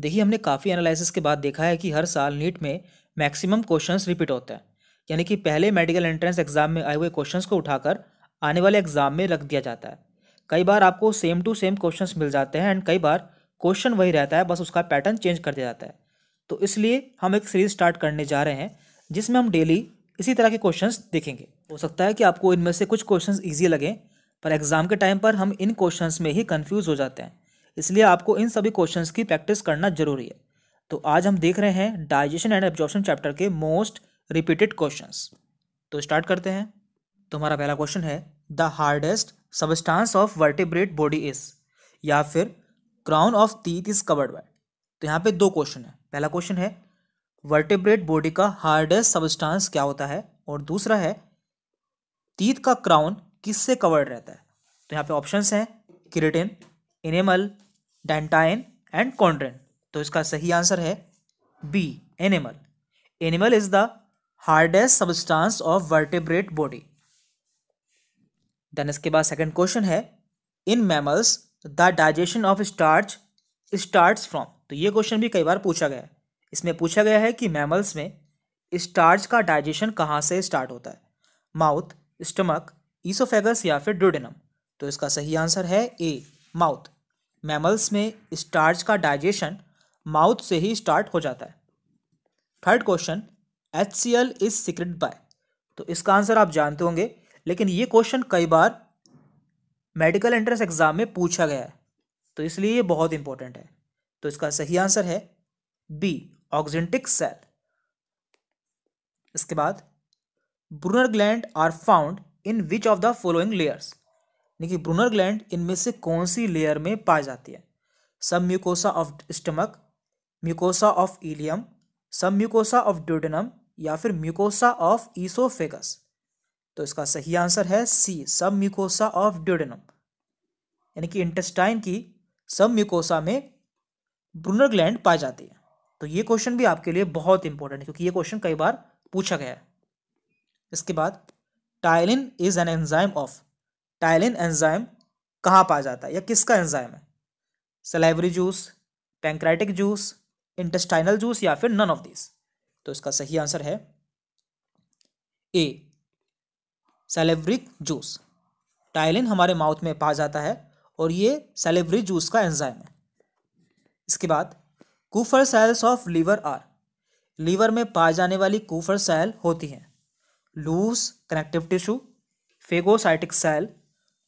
देखिए हमने काफ़ी एनालिसिस के बाद देखा है कि हर साल नीट में मैक्सिमम क्वेश्चंस रिपीट होते हैं यानी कि पहले मेडिकल एंट्रेंस एग्ज़ाम में आए हुए क्वेश्चंस को उठाकर आने वाले एग्ज़ाम में रख दिया जाता है कई बार आपको सेम टू सेम क्वेश्चंस मिल जाते हैं एंड कई बार क्वेश्चन वही रहता है बस उसका पैटर्न चेंज कर दिया जाता है तो इसलिए हम एक सीरीज स्टार्ट करने जा रहे हैं जिसमें हम डेली इसी तरह के क्वेश्चन देखेंगे हो सकता है कि आपको इनमें से कुछ क्वेश्चन ईजी लगें पर एग्ज़ाम के टाइम पर हम इन क्वेश्चन में ही कन्फ्यूज़ हो जाते हैं इसलिए आपको इन सभी क्वेश्चंस की प्रैक्टिस करना जरूरी है तो आज हम देख रहे हैं डाइजेशन एंड एब्जॉर्प्शन चैप्टर के मोस्ट रिपीटेड क्वेश्चंस तो स्टार्ट करते हैं तो हमारा पहला क्वेश्चन है the hardest substance of vertebrate body is या फिर crown of teeth is covered by तो यहाँ पे दो क्वेश्चन है पहला क्वेश्चन है वर्टिब्रेट बॉडी का हार्डेस्ट सबस्टांस क्या होता है और दूसरा है तीत का क्राउन किससे कवर्ड रहता है तो यहाँ पे ऑप्शंस हैं keratin enamel dentine and chondrin तो इसका सही आंसर है B enamel enamel is the hardest substance of vertebrate body then इसके बाद सेकंड क्वेश्चन है in mammals the digestion of starch starts from तो ये क्वेश्चन भी कई बार पूछा गया है इसमें पूछा गया है कि मैमल्स में स्टार्च का डाइजेशन कहाँ से स्टार्ट होता है माउथ स्टमक ईसोफेगस या फिर ड्यूडेनम तो इसका सही आंसर है ए माउथ मैमल्स में स्टार्च का डाइजेशन माउथ से ही स्टार्ट हो जाता है third question H C L is secret by तो इसका आंसर आप जानते होंगे लेकिन ये क्वेश्चन कई बार मेडिकल एंट्रेंस एग्ज़ाम में पूछा गया है तो इसलिए ये बहुत इंपॉर्टेंट है तो इसका सही आंसर है बी ऑक्जेंटिक सेल इसके बाद Brunner gland are found in which of the following layers यानी कि ब्रूनर ग्लैंड इनमें से कौन सी लेयर में पाई जाती है submucosa of stomach mucosa of ileum submucosa of duodenum या फिर म्यूकोसा ऑफ ईसोफेगस तो इसका सही आंसर है सी सब म्यूकोसा ऑफ ड्यूडेनम यानी कि इंटेस्टाइन की सब म्यूकोसा में ब्रूनर ग्लैंड पाई जाती है तो ये क्वेश्चन भी आपके लिए बहुत इंपॉर्टेंट है क्योंकि ये क्वेश्चन कई बार पूछा गया है इसके बाद ptyalin is an enzyme of ptyalin enzyme कहाँ पाया जाता है या किसका एंजाइम है salivary juice pancreatic juice intestinal juice या फिर नन ऑफ दिस तो इसका सही आंसर है ए सेलेब्रिक जूस टाइलिन हमारे माउथ में पाया जाता है और ये सेलेब्री जूस का एंजाइम है इसके बाद Kupffer cells of liver are liver में पाए जाने वाली कूफर सेल होती हैं loose connective tissue phagocytic cell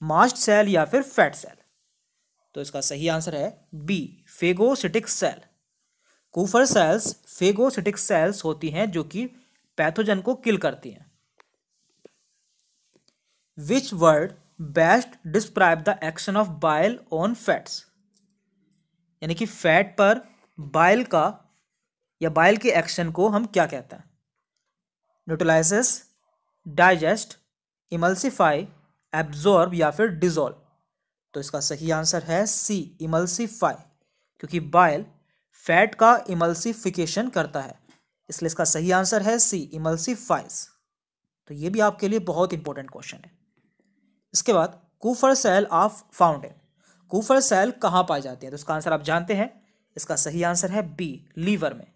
mast cell या फिर फैट सेल तो इसका सही आंसर है B phagocytic cell Kupffer cells phagocytic cells होती हैं जो कि पैथोजन को किल करती हैं which word best describe the action of bile on fats यानी कि फैट पर बाइल का या बाइल के एक्शन को हम क्या कहते हैं न्यूट्रलाइसिस डाइजेस्ट इमल्सिफाई एब्जॉर्ब या फिर डिजोल्व तो इसका सही आंसर है सी इमल्सिफाई क्योंकि बाइल फैट का इमल्सिफिकेशन करता है इसलिए इसका सही आंसर है सी इमल्सिफाइज तो ये भी आपके लिए बहुत इंपॉर्टेंट क्वेश्चन है इसके बाद Kupffer cell of found in Kupffer cell कहाँ पाए जाते हैं तो इसका आंसर आप जानते हैं इसका सही आंसर है बी लीवर में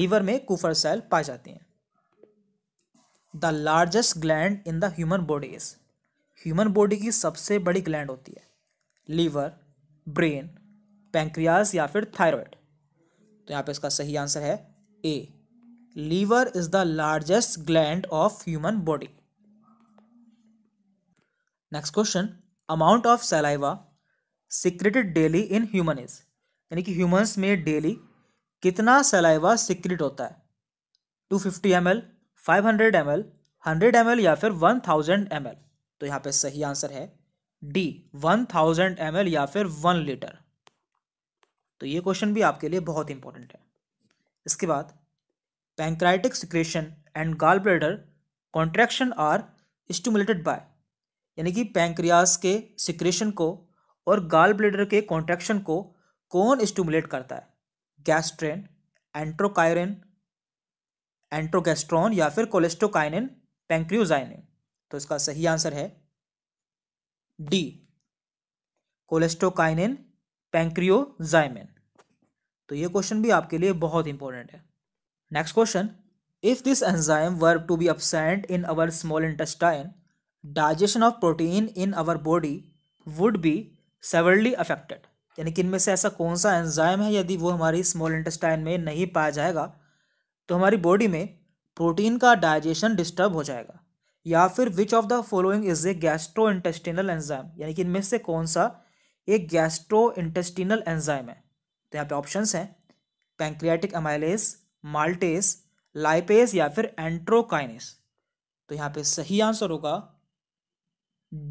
लीवर में कूफर सेल पाए जाते हैं the largest gland in the human body is human body की सबसे बड़ी ग्लैंड होती है लीवर ब्रेन पैंक्रियाज या फिर थायराइड तो यहाँ पे इसका सही आंसर है A liver is the largest gland of human body next question amount of saliva secreted daily in human is यानी कि ह्यूमन्स में डेली कितना सेलाइवा सिक्रेट होता है two fifty M L five hundred M L hundred M L या फिर one thousand M L तो यहाँ पे सही आंसर है डी वन थाउजेंड एम या फिर वन लीटर तो ये क्वेश्चन भी आपके लिए बहुत इंपॉर्टेंट है इसके बाद pancreatic secretion and gall bladder contraction are stimulated by यानी कि पैंक्रियास के सिक्रेशन को और गाल ब्लेडर के कॉन्ट्रैक्शन को कौन स्टूमुलेट करता है गैस्ट्रेन एंट्रोकायरन एंट्रोगेस्ट्रॉन या फिर कोलेस्ट्रोकाइन पैंक्रियोजाइनिन तो इसका सही आंसर है डी कोलेस्ट्रोकाइनिन पैंक्रियोजाइमिन तो ये क्वेश्चन भी आपके लिए बहुत इंपॉर्टेंट है next question if this enzyme were to be absent in our small intestine digestion of protein in our body would be severely affected यानी कि इनमें से ऐसा कौन सा एंजाइम है यदि वो हमारी स्मॉल इंटेस्टाइन में नहीं पाया जाएगा तो हमारी बॉडी में प्रोटीन का डाइजेशन डिस्टर्ब हो जाएगा या फिर which of the following is a gastrointestinal enzyme यानी कि इनमें से कौन सा एक गैस्ट्रो इंटेस्टिनल एंजाइम है तो यहाँ पे ऑप्शंस हैं पैंक्रियाटिक अमाइलेस माल्टेस लाइपेस या फिर एंट्रोकाइनेस तो यहाँ पे सही आंसर होगा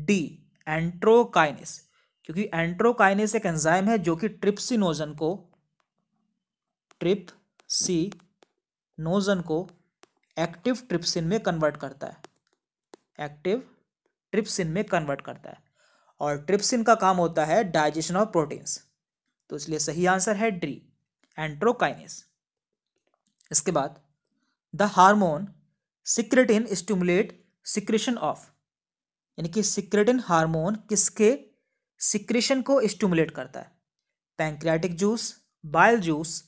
डी एंट्रोकाइनेस क्योंकि एंट्रोकाइनेस एक एंजाइम है जो कि ट्रिप्सिनोजन को ट्रिप सी नोजन को एक्टिव ट्रिप्सिन में कन्वर्ट करता है एक्टिव ट्रिप्सिन में कन्वर्ट करता है और ट्रिप्सिन का काम होता है डाइजेशन ऑफ प्रोटीन्स तो इसलिए सही आंसर है ड्री एंट्रोकाइनेस इसके बाद the hormone secretin stimulate secretion of यानी कि सिक्रेटिन हार्मोन किसके सिक्रेशन को स्टिमुलेट करता है pancreatic juice bile juice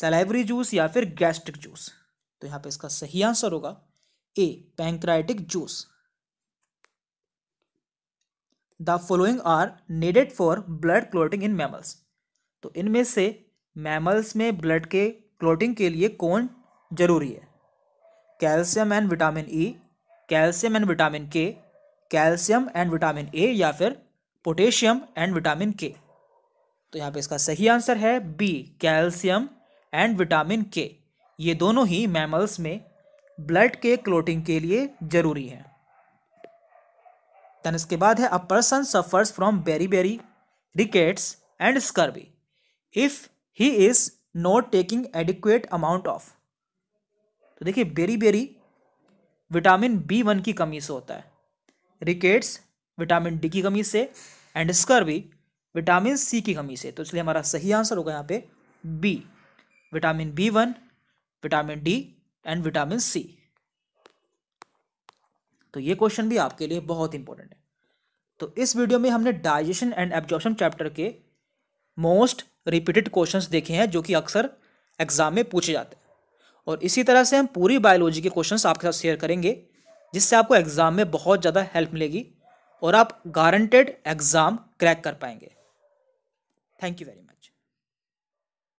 salivary juice या फिर गैस्ट्रिक जूस तो यहाँ पे इसका सही आंसर होगा A pancreatic juice the following are needed for blood clotting in mammals तो इनमें से मैमल्स में ब्लड के क्लोटिंग के लिए कौन जरूरी है calcium and vitamin E e, calcium and vitamin K calcium and vitamin A या फिर पोटेशियम एंड विटामिन के तो यहाँ पे इसका सही आंसर है B calcium and vitamin K ये दोनों ही मैमल्स में ब्लड के क्लोटिंग के लिए ज़रूरी हैं देन इसके बाद है a person suffers from beriberi rickets and scurvy if he is not taking adequate amount of तो देखिए beriberi vitamin B one की कमी से होता है रिकेट्स विटामिन डी की कमी से एंड स्कर्वी विटामिन सी की कमी से तो इसलिए हमारा सही आंसर होगा यहाँ पे B vitamin B one vitamin D and vitamin C तो ये क्वेश्चन भी आपके लिए बहुत इंपॉर्टेंट है तो इस वीडियो में हमने डाइजेशन एंड एब्जॉर्प्शन चैप्टर के मोस्ट रिपीटेड क्वेश्चंस देखे हैं जो कि अक्सर एग्जाम में पूछे जाते हैं और इसी तरह से हम पूरी बायोलॉजी के क्वेश्चंस आपके साथ शेयर करेंगे जिससे आपको एग्ज़ाम में बहुत ज़्यादा हेल्प मिलेगी और आप गारंटेड एग्ज़ाम क्रैक कर पाएंगे थैंक यू वेरी मच